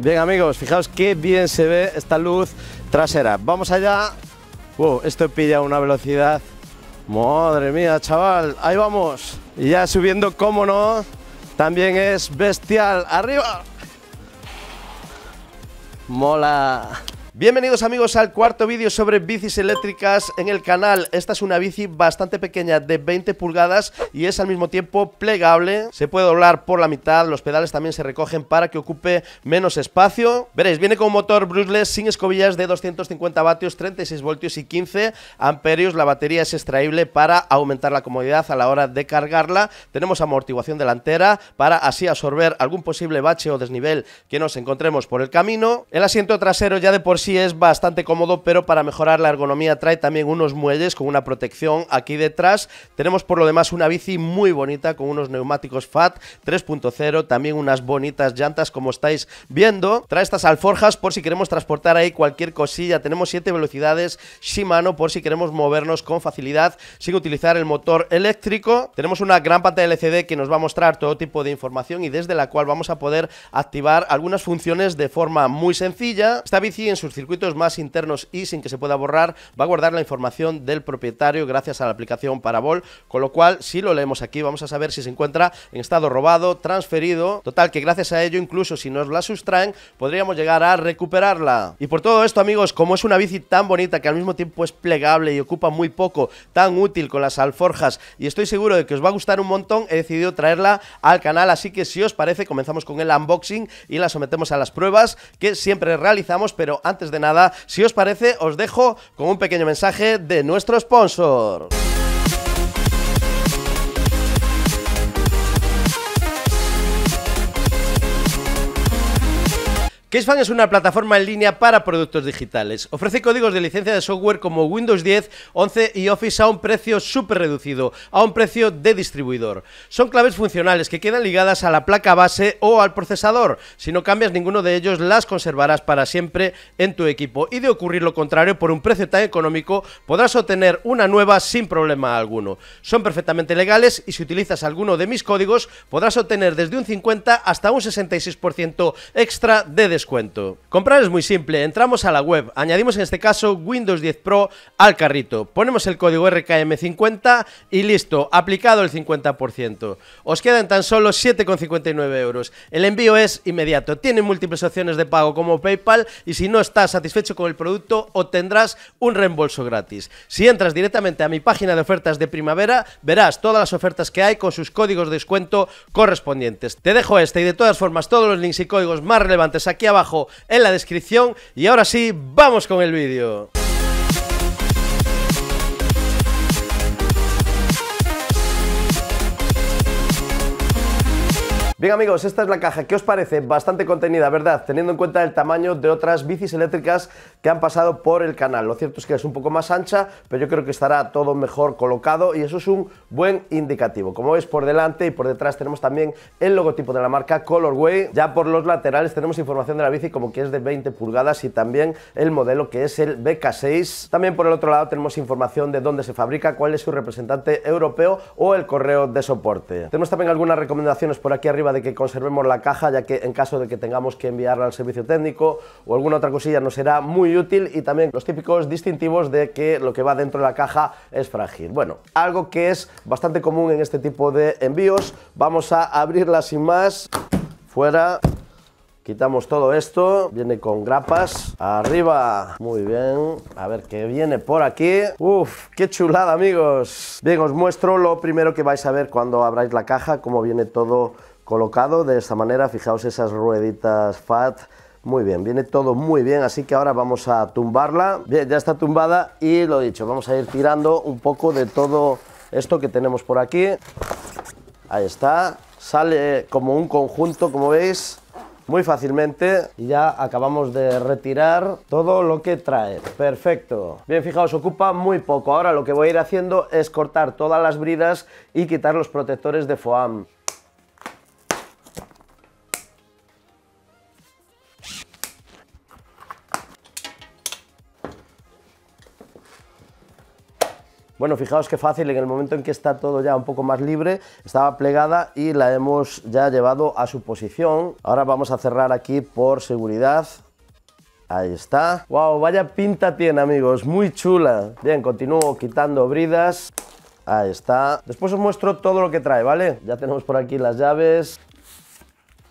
Bien amigos, fijaos qué bien se ve esta luz trasera. Vamos allá. esto pilla una velocidad. Madre mía, chaval. Ahí vamos. Y ya subiendo, cómo no. También es bestial. Arriba. Mola. Bienvenidos amigos al cuarto vídeo sobre bicis eléctricas en el canal Esta es una bici bastante pequeña de 20 pulgadas y es al mismo tiempo plegable Se puede doblar por la mitad, los pedales también se recogen para que ocupe menos espacio Veréis, viene con motor brushless sin escobillas de 250 vatios, 36 voltios y 15 amperios La batería es extraíble para aumentar la comodidad a la hora de cargarla Tenemos amortiguación delantera para así absorber algún posible bache o desnivel que nos encontremos por el camino El asiento trasero ya de por sí es bastante cómodo, pero para mejorar la ergonomía trae también unos muelles con una protección aquí detrás. Tenemos por lo demás una bici muy bonita con unos neumáticos FAT 3.0, también unas bonitas llantas como estáis viendo. Trae estas alforjas por si queremos transportar ahí cualquier cosilla. Tenemos 7 velocidades Shimano por si queremos movernos con facilidad sin utilizar el motor eléctrico. Tenemos una gran pantalla LCD que nos va a mostrar todo tipo de información y desde la cual vamos a poder activar algunas funciones de forma muy sencilla. Esta bici en sus circuitos más internos y sin que se pueda borrar, va a guardar la información del propietario gracias a la aplicación Parabol, con lo cual si lo leemos aquí vamos a saber si se encuentra en estado robado, transferido, total que gracias a ello incluso si nos la sustraen podríamos llegar a recuperarla. Y por todo esto amigos, como es una bici tan bonita que al mismo tiempo es plegable y ocupa muy poco, tan útil con las alforjas y estoy seguro de que os va a gustar un montón, he decidido traerla al canal, así que si os parece comenzamos con el unboxing y la sometemos a las pruebas que siempre realizamos, pero antes antes de nada, si os parece, os dejo con un pequeño mensaje de nuestro sponsor. Casefan es una plataforma en línea para productos digitales. Ofrece códigos de licencia de software como Windows 10, 11 y Office a un precio súper reducido, a un precio de distribuidor. Son claves funcionales que quedan ligadas a la placa base o al procesador. Si no cambias ninguno de ellos, las conservarás para siempre en tu equipo. Y de ocurrir lo contrario, por un precio tan económico, podrás obtener una nueva sin problema alguno. Son perfectamente legales y si utilizas alguno de mis códigos, podrás obtener desde un 50 hasta un 66% extra de descuento. Descuento. Comprar es muy simple, entramos a la web, añadimos en este caso Windows 10 Pro al carrito, ponemos el código RKM50 y listo, aplicado el 50%. Os quedan tan solo 7,59 euros. El envío es inmediato, tiene múltiples opciones de pago como PayPal y si no estás satisfecho con el producto obtendrás un reembolso gratis. Si entras directamente a mi página de ofertas de primavera, verás todas las ofertas que hay con sus códigos de descuento correspondientes. Te dejo este y de todas formas todos los links y códigos más relevantes aquí abajo en la descripción. Y ahora sí, vamos con el vídeo. Bien amigos, esta es la caja que os parece bastante contenida, ¿verdad? Teniendo en cuenta el tamaño de otras bicis eléctricas que han pasado por el canal. Lo cierto es que es un poco más ancha, pero yo creo que estará todo mejor colocado y eso es un buen indicativo. Como veis por delante y por detrás tenemos también el logotipo de la marca Colorway. Ya por los laterales tenemos información de la bici como que es de 20 pulgadas y también el modelo que es el BK6. También por el otro lado tenemos información de dónde se fabrica, cuál es su representante europeo o el correo de soporte. Tenemos también algunas recomendaciones por aquí arriba de que conservemos la caja, ya que en caso de que tengamos que enviarla al servicio técnico o alguna otra cosilla nos será muy útil y también los típicos distintivos de que lo que va dentro de la caja es frágil. Bueno, algo que es bastante común en este tipo de envíos, vamos a abrirla sin más, fuera, Quitamos todo esto, viene con grapas, arriba, muy bien, a ver qué viene por aquí, uff, qué chulada amigos. Bien, os muestro lo primero que vais a ver cuando abráis la caja, cómo viene todo colocado de esta manera, fijaos esas rueditas fat, muy bien, viene todo muy bien, así que ahora vamos a tumbarla. Bien, ya está tumbada y lo dicho, vamos a ir tirando un poco de todo esto que tenemos por aquí. Ahí está, sale como un conjunto, como veis, muy fácilmente. Y ya acabamos de retirar todo lo que trae. Perfecto. Bien, fijaos, ocupa muy poco. Ahora lo que voy a ir haciendo es cortar todas las bridas y quitar los protectores de foam. Bueno, fijaos qué fácil, en el momento en que está todo ya un poco más libre, estaba plegada y la hemos ya llevado a su posición. Ahora vamos a cerrar aquí por seguridad. Ahí está. ¡Wow! Vaya pinta tiene, amigos. Muy chula. Bien, continúo quitando bridas. Ahí está. Después os muestro todo lo que trae, ¿vale? Ya tenemos por aquí las llaves.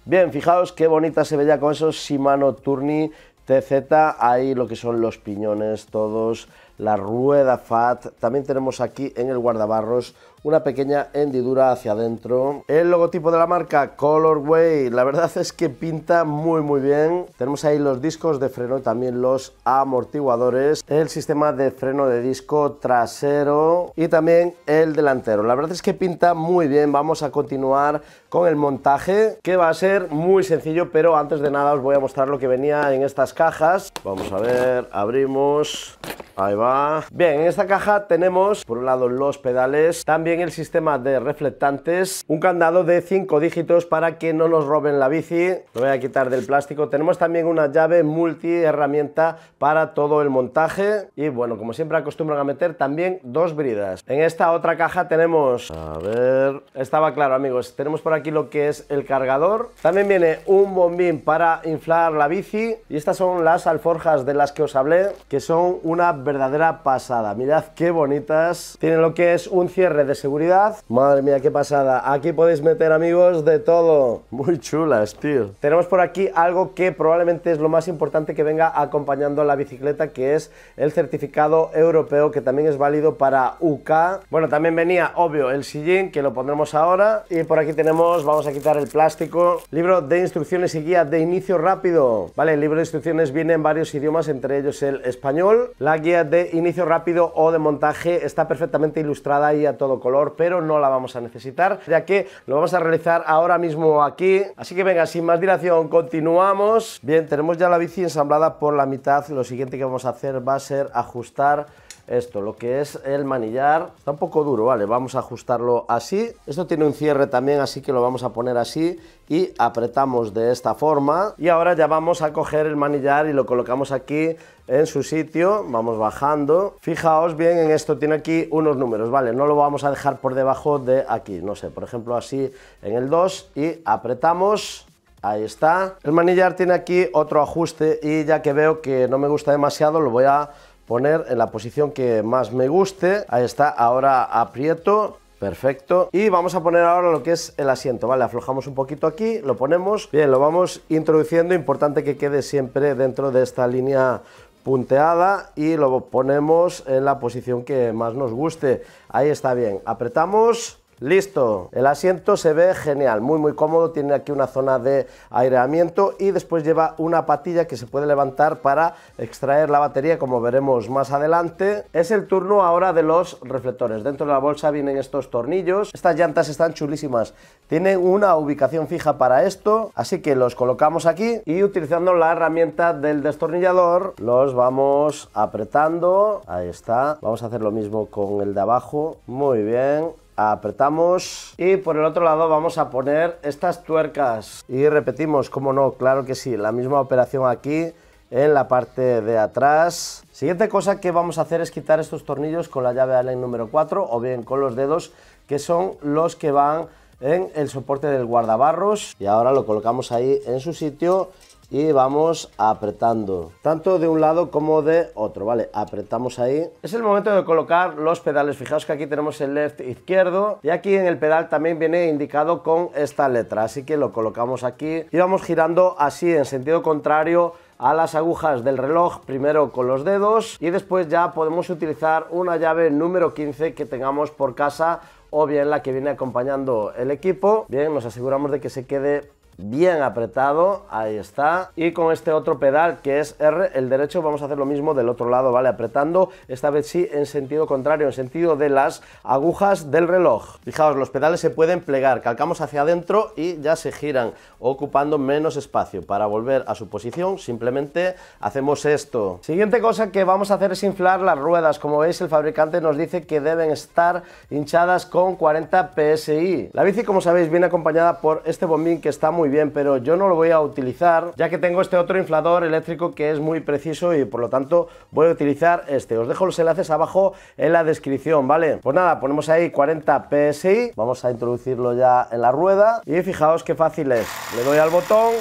Bien, fijaos qué bonita se ve con esos Shimano Turni TZ. Ahí lo que son los piñones todos la rueda FAT. También tenemos aquí en el guardabarros una pequeña hendidura hacia adentro. El logotipo de la marca Colorway, la verdad es que pinta muy muy bien. Tenemos ahí los discos de freno también los amortiguadores, el sistema de freno de disco trasero y también el delantero. La verdad es que pinta muy bien. Vamos a continuar con el montaje, que va a ser muy sencillo, pero antes de nada os voy a mostrar lo que venía en estas cajas. Vamos a ver, abrimos, ahí va Bien, en esta caja tenemos por un lado los pedales, también el sistema de reflectantes, un candado de 5 dígitos para que no nos roben la bici, lo voy a quitar del plástico. Tenemos también una llave multi herramienta para todo el montaje y bueno, como siempre acostumbran a meter también dos bridas. En esta otra caja tenemos, a ver, estaba claro amigos, tenemos por aquí lo que es el cargador. También viene un bombín para inflar la bici y estas son las alforjas de las que os hablé, que son una verdadera pasada. Mirad qué bonitas. tiene lo que es un cierre de seguridad. Madre mía, qué pasada. Aquí podéis meter, amigos, de todo. Muy chulas, tío. Tenemos por aquí algo que probablemente es lo más importante que venga acompañando la bicicleta, que es el certificado europeo, que también es válido para UK. Bueno, también venía, obvio, el sillín, que lo pondremos ahora. Y por aquí tenemos, vamos a quitar el plástico. Libro de instrucciones y guía de inicio rápido. Vale, el libro de instrucciones viene en varios idiomas, entre ellos el español. La guía de inicio rápido o de montaje está perfectamente ilustrada y a todo color, pero no la vamos a necesitar, ya que lo vamos a realizar ahora mismo aquí. Así que venga, sin más dilación, continuamos. Bien, tenemos ya la bici ensamblada por la mitad. Lo siguiente que vamos a hacer va a ser ajustar esto, lo que es el manillar, está un poco duro, vale, vamos a ajustarlo así. Esto tiene un cierre también, así que lo vamos a poner así y apretamos de esta forma. Y ahora ya vamos a coger el manillar y lo colocamos aquí en su sitio, vamos bajando. Fijaos bien en esto, tiene aquí unos números, ¿vale? No lo vamos a dejar por debajo de aquí, no sé, por ejemplo así en el 2 y apretamos. Ahí está. El manillar tiene aquí otro ajuste y ya que veo que no me gusta demasiado lo voy a poner en la posición que más me guste. Ahí está, ahora aprieto. Perfecto. Y vamos a poner ahora lo que es el asiento, ¿vale? Aflojamos un poquito aquí, lo ponemos. Bien, lo vamos introduciendo. Importante que quede siempre dentro de esta línea punteada y lo ponemos en la posición que más nos guste. Ahí está bien. Apretamos Listo, el asiento se ve genial, muy muy cómodo, tiene aquí una zona de aireamiento y después lleva una patilla que se puede levantar para extraer la batería como veremos más adelante. Es el turno ahora de los reflectores, dentro de la bolsa vienen estos tornillos, estas llantas están chulísimas, tienen una ubicación fija para esto, así que los colocamos aquí y utilizando la herramienta del destornillador los vamos apretando, ahí está, vamos a hacer lo mismo con el de abajo, muy bien, apretamos y por el otro lado vamos a poner estas tuercas y repetimos, como no, claro que sí, la misma operación aquí en la parte de atrás. Siguiente cosa que vamos a hacer es quitar estos tornillos con la llave Allen número 4 o bien con los dedos que son los que van en el soporte del guardabarros y ahora lo colocamos ahí en su sitio y vamos apretando, tanto de un lado como de otro, ¿vale? Apretamos ahí. Es el momento de colocar los pedales. Fijaos que aquí tenemos el left izquierdo y aquí en el pedal también viene indicado con esta letra, así que lo colocamos aquí y vamos girando así en sentido contrario a las agujas del reloj primero con los dedos y después ya podemos utilizar una llave número 15 que tengamos por casa o bien la que viene acompañando el equipo. Bien, nos aseguramos de que se quede bien apretado, ahí está. Y con este otro pedal que es R, el derecho, vamos a hacer lo mismo del otro lado, ¿vale? Apretando, esta vez sí, en sentido contrario, en sentido de las agujas del reloj. Fijaos, los pedales se pueden plegar, calcamos hacia adentro y ya se giran, ocupando menos espacio. Para volver a su posición, simplemente hacemos esto. Siguiente cosa que vamos a hacer es inflar las ruedas. Como veis, el fabricante nos dice que deben estar hinchadas con 40 PSI. La bici, como sabéis, viene acompañada por este bombín que está muy bien, pero yo no lo voy a utilizar ya que tengo este otro inflador eléctrico que es muy preciso y por lo tanto voy a utilizar este. Os dejo los enlaces abajo en la descripción, ¿vale? Pues nada, ponemos ahí 40 PSI, vamos a introducirlo ya en la rueda y fijaos qué fácil es. Le doy al botón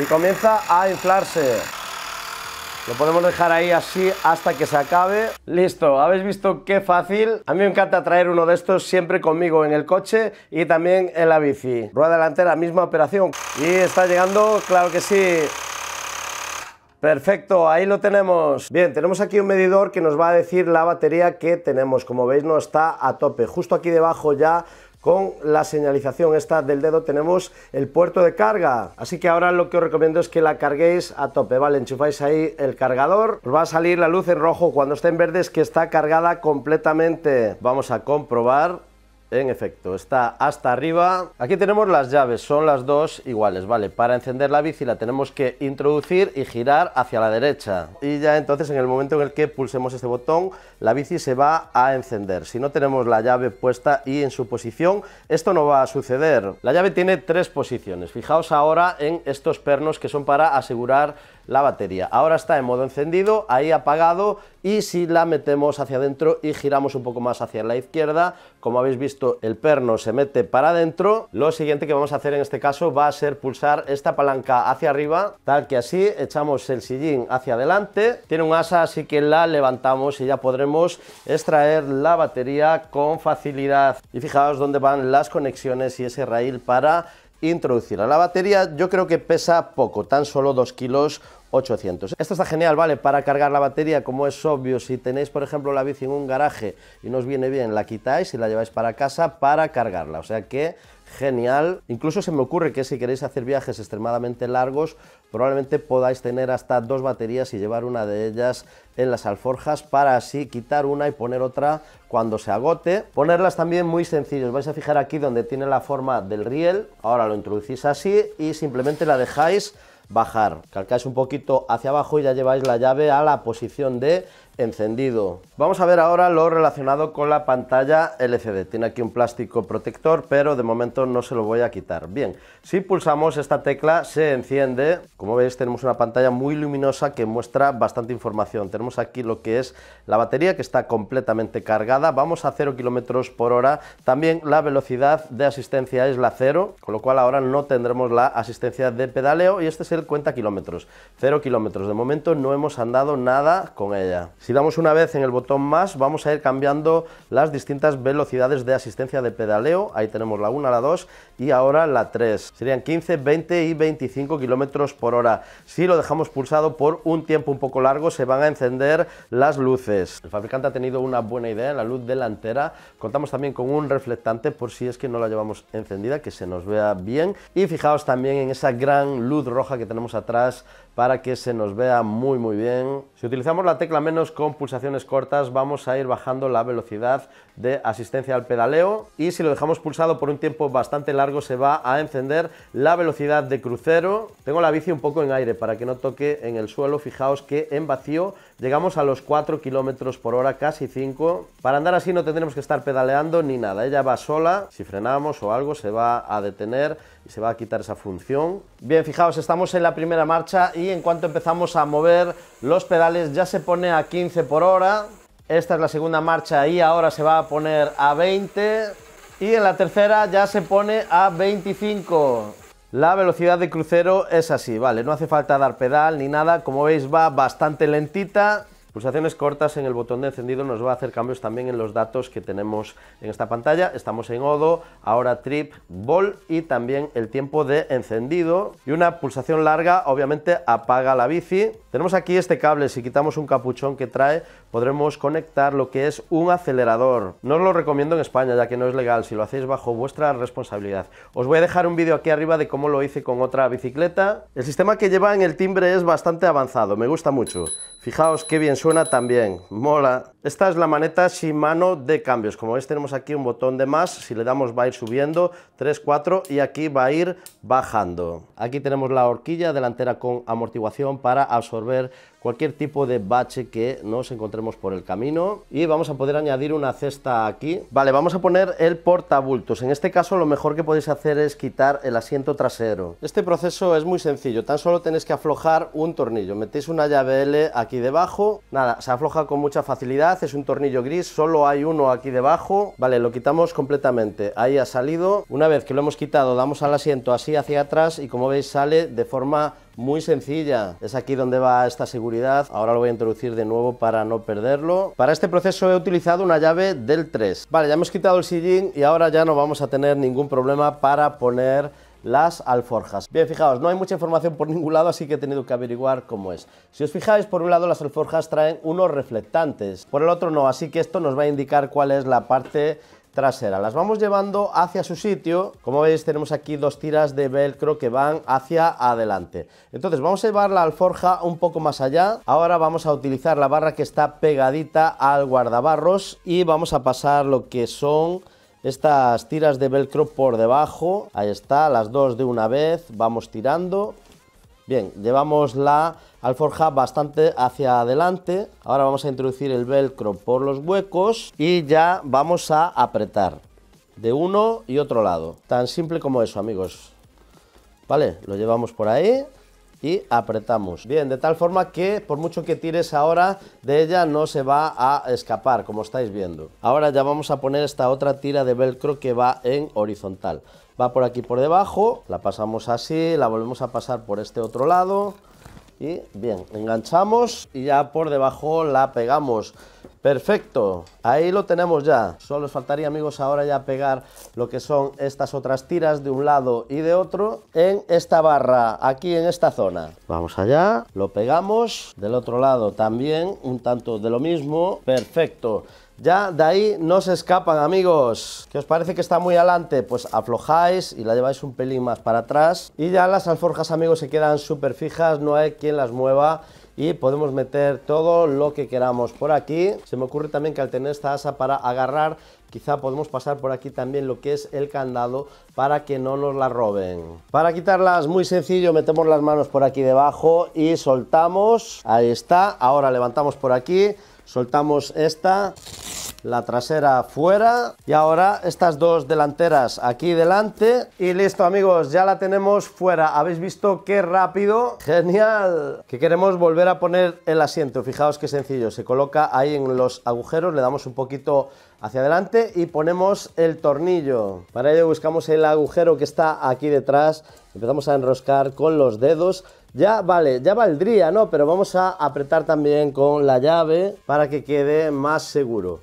y comienza a inflarse. Lo podemos dejar ahí así hasta que se acabe. Listo, habéis visto qué fácil. A mí me encanta traer uno de estos siempre conmigo en el coche y también en la bici. Rueda delantera, misma operación. Y está llegando, claro que sí, Perfecto, ahí lo tenemos. Bien, tenemos aquí un medidor que nos va a decir la batería que tenemos. Como veis no está a tope. Justo aquí debajo ya con la señalización esta del dedo tenemos el puerto de carga así que ahora lo que os recomiendo es que la carguéis a tope vale enchufáis ahí el cargador os va a salir la luz en rojo cuando esté en verde es que está cargada completamente vamos a comprobar en efecto, está hasta arriba. Aquí tenemos las llaves, son las dos iguales, ¿vale? Para encender la bici la tenemos que introducir y girar hacia la derecha. Y ya entonces en el momento en el que pulsemos este botón, la bici se va a encender. Si no tenemos la llave puesta y en su posición, esto no va a suceder. La llave tiene tres posiciones. Fijaos ahora en estos pernos que son para asegurar la batería. Ahora está en modo encendido, ahí apagado y si la metemos hacia adentro y giramos un poco más hacia la izquierda, como habéis visto el perno se mete para adentro. Lo siguiente que vamos a hacer en este caso va a ser pulsar esta palanca hacia arriba, tal que así echamos el sillín hacia adelante. Tiene un asa así que la levantamos y ya podremos extraer la batería con facilidad. Y fijaos dónde van las conexiones y ese rail para introducirla. La batería yo creo que pesa poco, tan solo 2 kilos 800. Esto está genial, ¿vale? Para cargar la batería, como es obvio, si tenéis, por ejemplo, la bici en un garaje y no os viene bien, la quitáis y la lleváis para casa para cargarla. O sea que genial. Incluso se me ocurre que si queréis hacer viajes extremadamente largos, probablemente podáis tener hasta dos baterías y llevar una de ellas en las alforjas para así quitar una y poner otra cuando se agote. Ponerlas también muy sencillo, vais a fijar aquí donde tiene la forma del riel, ahora lo introducís así y simplemente la dejáis bajar. Calcáis un poquito hacia abajo y ya lleváis la llave a la posición de encendido. Vamos a ver ahora lo relacionado con la pantalla LCD. Tiene aquí un plástico protector, pero de momento no se lo voy a quitar. Bien, si pulsamos esta tecla se enciende. Como veis tenemos una pantalla muy luminosa que muestra bastante información. Tenemos aquí lo que es la batería que está completamente cargada. Vamos a 0 km por hora. También la velocidad de asistencia es la 0, con lo cual ahora no tendremos la asistencia de pedaleo y este es el cuenta kilómetros. 0 kilómetros. De momento no hemos andado nada con ella. Si damos una vez en el botón más, vamos a ir cambiando las distintas velocidades de asistencia de pedaleo. Ahí tenemos la 1, la 2 y ahora la 3. Serían 15, 20 y 25 kilómetros por hora. Si lo dejamos pulsado por un tiempo un poco largo, se van a encender las luces. El fabricante ha tenido una buena idea en la luz delantera. Contamos también con un reflectante por si es que no la llevamos encendida, que se nos vea bien. Y fijaos también en esa gran luz roja que tenemos atrás para que se nos vea muy muy bien. Si utilizamos la tecla menos con pulsaciones cortas vamos a ir bajando la velocidad de asistencia al pedaleo y si lo dejamos pulsado por un tiempo bastante largo se va a encender la velocidad de crucero. Tengo la bici un poco en aire para que no toque en el suelo, fijaos que en vacío llegamos a los 4 km por hora, casi 5. Para andar así no tendremos que estar pedaleando ni nada, ella va sola, si frenamos o algo se va a detener y se va a quitar esa función. Bien, fijaos, estamos en la primera marcha y en cuanto empezamos a mover los pedales ya se pone a 15 por hora. Esta es la segunda marcha y ahora se va a poner a 20. Y en la tercera ya se pone a 25. La velocidad de crucero es así, vale, no hace falta dar pedal ni nada, como veis va bastante lentita. Pulsaciones cortas en el botón de encendido nos va a hacer cambios también en los datos que tenemos en esta pantalla. Estamos en odo, ahora trip, vol y también el tiempo de encendido. Y una pulsación larga obviamente apaga la bici. Tenemos aquí este cable, si quitamos un capuchón que trae podremos conectar lo que es un acelerador. No os lo recomiendo en España ya que no es legal, si lo hacéis bajo vuestra responsabilidad. Os voy a dejar un vídeo aquí arriba de cómo lo hice con otra bicicleta. El sistema que lleva en el timbre es bastante avanzado, me gusta mucho. Fijaos qué bien suena también, mola. Esta es la maneta sin mano de cambios. Como veis tenemos aquí un botón de más, si le damos va a ir subiendo, 3, 4 y aquí va a ir bajando. Aquí tenemos la horquilla delantera con amortiguación para absorber cualquier tipo de bache que nos encontremos por el camino y vamos a poder añadir una cesta aquí. Vale, vamos a poner el portabultos. En este caso lo mejor que podéis hacer es quitar el asiento trasero. Este proceso es muy sencillo, tan solo tenéis que aflojar un tornillo. Metéis una llave L aquí aquí debajo. Nada, se afloja con mucha facilidad, es un tornillo gris, solo hay uno aquí debajo. Vale, lo quitamos completamente, ahí ha salido. Una vez que lo hemos quitado, damos al asiento así hacia atrás y como veis sale de forma muy sencilla. Es aquí donde va esta seguridad. Ahora lo voy a introducir de nuevo para no perderlo. Para este proceso he utilizado una llave del 3. Vale, ya hemos quitado el sillín y ahora ya no vamos a tener ningún problema para poner las alforjas. Bien, fijaos, no hay mucha información por ningún lado, así que he tenido que averiguar cómo es. Si os fijáis, por un lado las alforjas traen unos reflectantes, por el otro no, así que esto nos va a indicar cuál es la parte trasera. Las vamos llevando hacia su sitio. Como veis, tenemos aquí dos tiras de velcro que van hacia adelante. Entonces, vamos a llevar la alforja un poco más allá. Ahora vamos a utilizar la barra que está pegadita al guardabarros y vamos a pasar lo que son estas tiras de velcro por debajo, ahí está, las dos de una vez, vamos tirando. Bien, llevamos la alforja bastante hacia adelante, ahora vamos a introducir el velcro por los huecos y ya vamos a apretar de uno y otro lado. Tan simple como eso, amigos. Vale, lo llevamos por ahí, y apretamos. Bien, de tal forma que por mucho que tires ahora de ella no se va a escapar, como estáis viendo. Ahora ya vamos a poner esta otra tira de velcro que va en horizontal. Va por aquí por debajo, la pasamos así, la volvemos a pasar por este otro lado y bien, enganchamos y ya por debajo la pegamos. Perfecto, ahí lo tenemos ya. Solo os faltaría, amigos, ahora ya pegar lo que son estas otras tiras de un lado y de otro en esta barra, aquí en esta zona. Vamos allá, lo pegamos. Del otro lado también, un tanto de lo mismo. Perfecto. Ya de ahí no se escapan, amigos. ¿Qué os parece que está muy adelante? Pues aflojáis y la lleváis un pelín más para atrás. Y ya las alforjas, amigos, se quedan súper fijas, no hay quien las mueva y podemos meter todo lo que queramos por aquí. Se me ocurre también que al tener esta asa para agarrar, quizá podemos pasar por aquí también lo que es el candado para que no nos la roben. Para quitarlas muy sencillo, metemos las manos por aquí debajo y soltamos. Ahí está. Ahora levantamos por aquí, soltamos esta la trasera fuera y ahora estas dos delanteras aquí delante y listo amigos ya la tenemos fuera habéis visto qué rápido genial que queremos volver a poner el asiento fijaos qué sencillo se coloca ahí en los agujeros le damos un poquito hacia adelante y ponemos el tornillo. Para ello buscamos el agujero que está aquí detrás, empezamos a enroscar con los dedos. Ya vale, ya valdría, ¿no? Pero vamos a apretar también con la llave para que quede más seguro.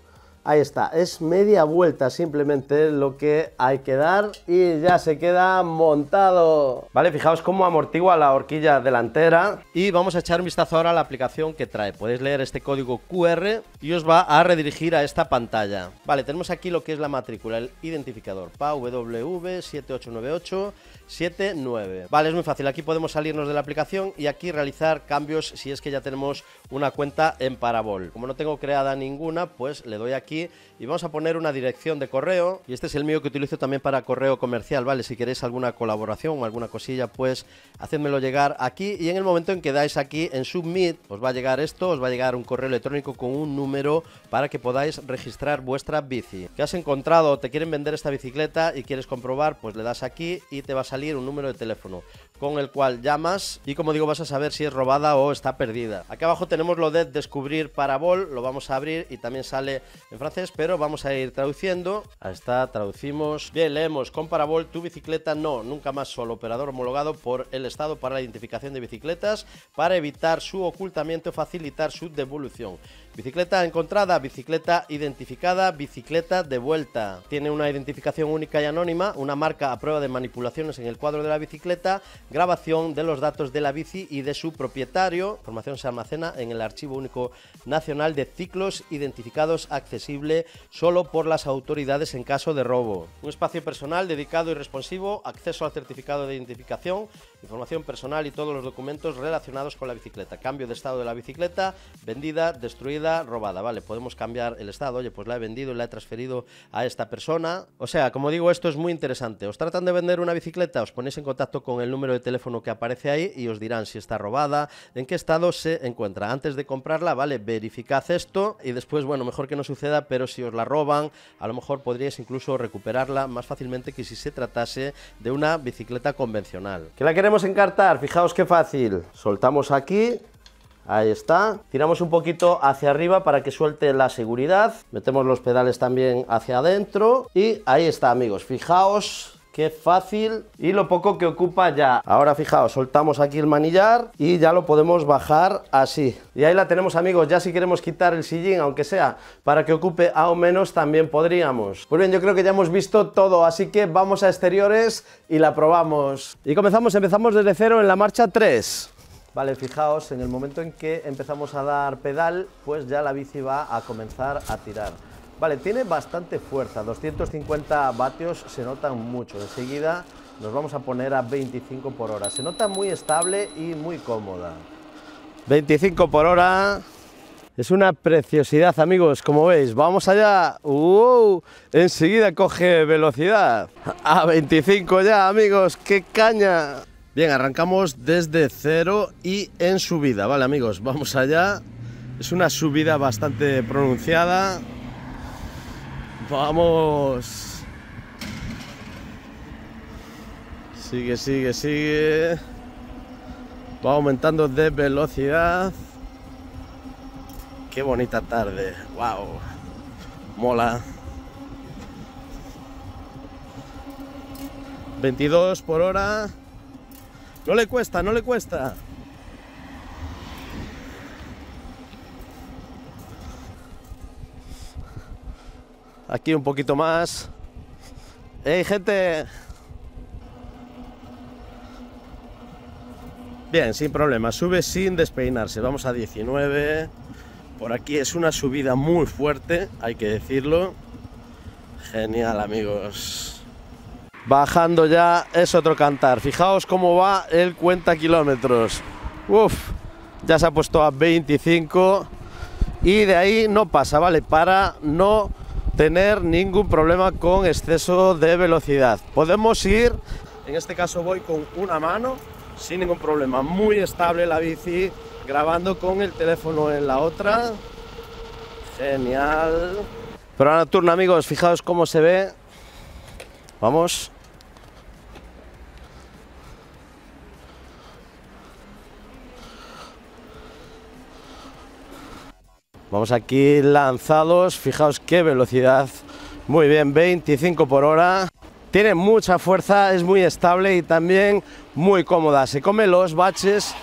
Ahí está, es media vuelta simplemente lo que hay que dar y ya se queda montado. Vale, fijaos cómo amortigua la horquilla delantera. Y vamos a echar un vistazo ahora a la aplicación que trae. Podéis leer este código QR y os va a redirigir a esta pantalla. Vale, tenemos aquí lo que es la matrícula, el identificador PAW789879. Vale, es muy fácil, aquí podemos salirnos de la aplicación y aquí realizar cambios si es que ya tenemos una cuenta en Parabol. Como no tengo creada ninguna, pues le doy aquí aqui y vamos a poner una dirección de correo y este es el mío que utilizo también para correo comercial, ¿vale? Si queréis alguna colaboración o alguna cosilla, pues hacedmelo llegar aquí y en el momento en que dais aquí en Submit os va a llegar esto, os va a llegar un correo electrónico con un número para que podáis registrar vuestra bici. ¿Qué has encontrado? ¿Te quieren vender esta bicicleta y quieres comprobar? Pues le das aquí y te va a salir un número de teléfono con el cual llamas y como digo vas a saber si es robada o está perdida. Aquí abajo tenemos lo de descubrir parabol, lo vamos a abrir y también sale en francés, pero vamos a ir traduciendo. Ahí está, traducimos. Bien, leemos con Parabol, tu bicicleta no, nunca más solo operador homologado por el Estado para la identificación de bicicletas, para evitar su ocultamiento, facilitar su devolución. Bicicleta encontrada, bicicleta identificada, bicicleta de vuelta. Tiene una identificación única y anónima, una marca a prueba de manipulaciones en el cuadro de la bicicleta, grabación de los datos de la bici y de su propietario. La información se almacena en el Archivo Único Nacional de Ciclos Identificados accesible solo por las autoridades en caso de robo. Un espacio personal dedicado y responsivo, acceso al certificado de identificación, información personal y todos los documentos relacionados con la bicicleta. Cambio de estado de la bicicleta, vendida, destruida, robada. Vale, podemos cambiar el estado. Oye, pues la he vendido y la he transferido a esta persona. O sea, como digo, esto es muy interesante. Os tratan de vender una bicicleta, os ponéis en contacto con el número de teléfono que aparece ahí y os dirán si está robada, en qué estado se encuentra. Antes de comprarla, vale, verificad esto y después, bueno, mejor que no suceda, pero si os la roban, a lo mejor podríais incluso recuperarla más fácilmente que si se tratase de una bicicleta convencional. Que la queremos encartar, fijaos qué fácil. Soltamos aquí, ahí está. Tiramos un poquito hacia arriba para que suelte la seguridad. Metemos los pedales también hacia adentro. Y ahí está, amigos. Fijaos Qué fácil y lo poco que ocupa ya. Ahora fijaos, soltamos aquí el manillar y ya lo podemos bajar así. Y ahí la tenemos amigos, ya si queremos quitar el sillín, aunque sea para que ocupe A o menos, también podríamos. Pues bien, yo creo que ya hemos visto todo, así que vamos a exteriores y la probamos. Y comenzamos, empezamos desde cero en la marcha 3. Vale, fijaos, en el momento en que empezamos a dar pedal, pues ya la bici va a comenzar a tirar. Vale, tiene bastante fuerza, 250 vatios se notan mucho. Enseguida nos vamos a poner a 25 por hora. Se nota muy estable y muy cómoda. 25 por hora. Es una preciosidad, amigos, como veis. Vamos allá. ¡Wow! Enseguida coge velocidad. A 25 ya, amigos. ¡Qué caña! Bien, arrancamos desde cero y en subida. Vale, amigos, vamos allá. Es una subida bastante pronunciada. Vamos. Sigue, sigue, sigue. Va aumentando de velocidad. Qué bonita tarde. Wow. Mola. 22 por hora. No le cuesta, no le cuesta. Aquí un poquito más. ¡Ey, gente! Bien, sin problema. Sube sin despeinarse. Vamos a 19. Por aquí es una subida muy fuerte, hay que decirlo. Genial, amigos. Bajando ya es otro cantar. Fijaos cómo va el cuenta kilómetros. Uf, ya se ha puesto a 25 y de ahí no pasa, ¿vale? Para no tener ningún problema con exceso de velocidad. Podemos ir, en este caso voy con una mano, sin ningún problema. Muy estable la bici, grabando con el teléfono en la otra. Genial. Pero turno amigos, fijaos cómo se ve. Vamos. Vamos aquí lanzados, fijaos qué velocidad. Muy bien, 25 por hora. Tiene mucha fuerza, es muy estable y también muy cómoda. Se come los baches.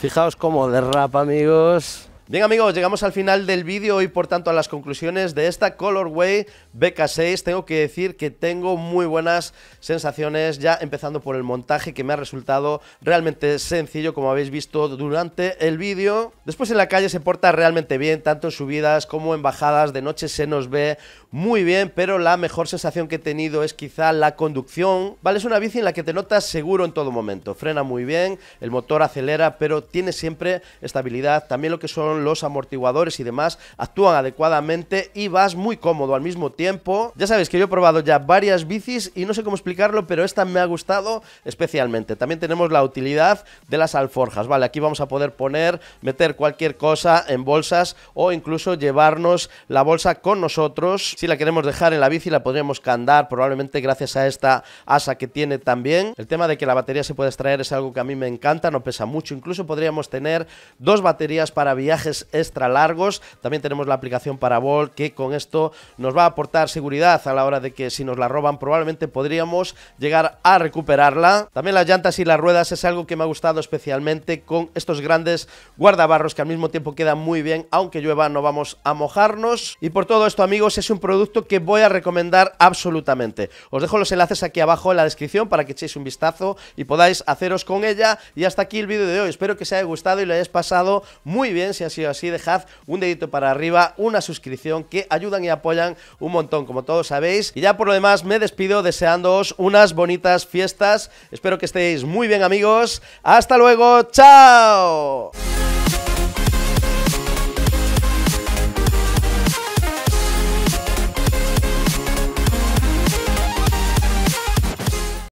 Fijaos cómo derrapa, amigos. Bien amigos, llegamos al final del vídeo y por tanto a las conclusiones de esta Colorway BK6. Tengo que decir que tengo muy buenas sensaciones, ya empezando por el montaje que me ha resultado realmente sencillo como habéis visto durante el vídeo. Después en la calle se porta realmente bien, tanto en subidas como en bajadas, de noche se nos ve muy bien, pero la mejor sensación que he tenido es quizá la conducción. Vale, es una bici en la que te notas seguro en todo momento. Frena muy bien, el motor acelera, pero tiene siempre estabilidad. También lo que son los amortiguadores y demás actúan adecuadamente y vas muy cómodo al mismo tiempo. Ya sabéis que yo he probado ya varias bicis y no sé cómo explicarlo, pero esta me ha gustado especialmente. También tenemos la utilidad de las alforjas. Vale, aquí vamos a poder poner, meter cualquier cosa en bolsas o incluso llevarnos la bolsa con nosotros si la queremos dejar en la bici, la podríamos candar probablemente gracias a esta asa que tiene también. El tema de que la batería se puede extraer es algo que a mí me encanta, no pesa mucho. Incluso podríamos tener dos baterías para viajes extra largos. También tenemos la aplicación para Volt que con esto nos va a aportar seguridad a la hora de que si nos la roban probablemente podríamos llegar a recuperarla. También las llantas y las ruedas es algo que me ha gustado especialmente con estos grandes guardabarros que al mismo tiempo quedan muy bien. Aunque llueva no vamos a mojarnos. Y por todo esto amigos es un producto que voy a recomendar absolutamente. Os dejo los enlaces aquí abajo en la descripción para que echéis un vistazo y podáis haceros con ella. Y hasta aquí el vídeo de hoy. Espero que os haya gustado y lo hayáis pasado muy bien. Si ha sido así, dejad un dedito para arriba, una suscripción que ayudan y apoyan un montón, como todos sabéis. Y ya por lo demás, me despido deseándoos unas bonitas fiestas. Espero que estéis muy bien, amigos. Hasta luego. ¡Chao!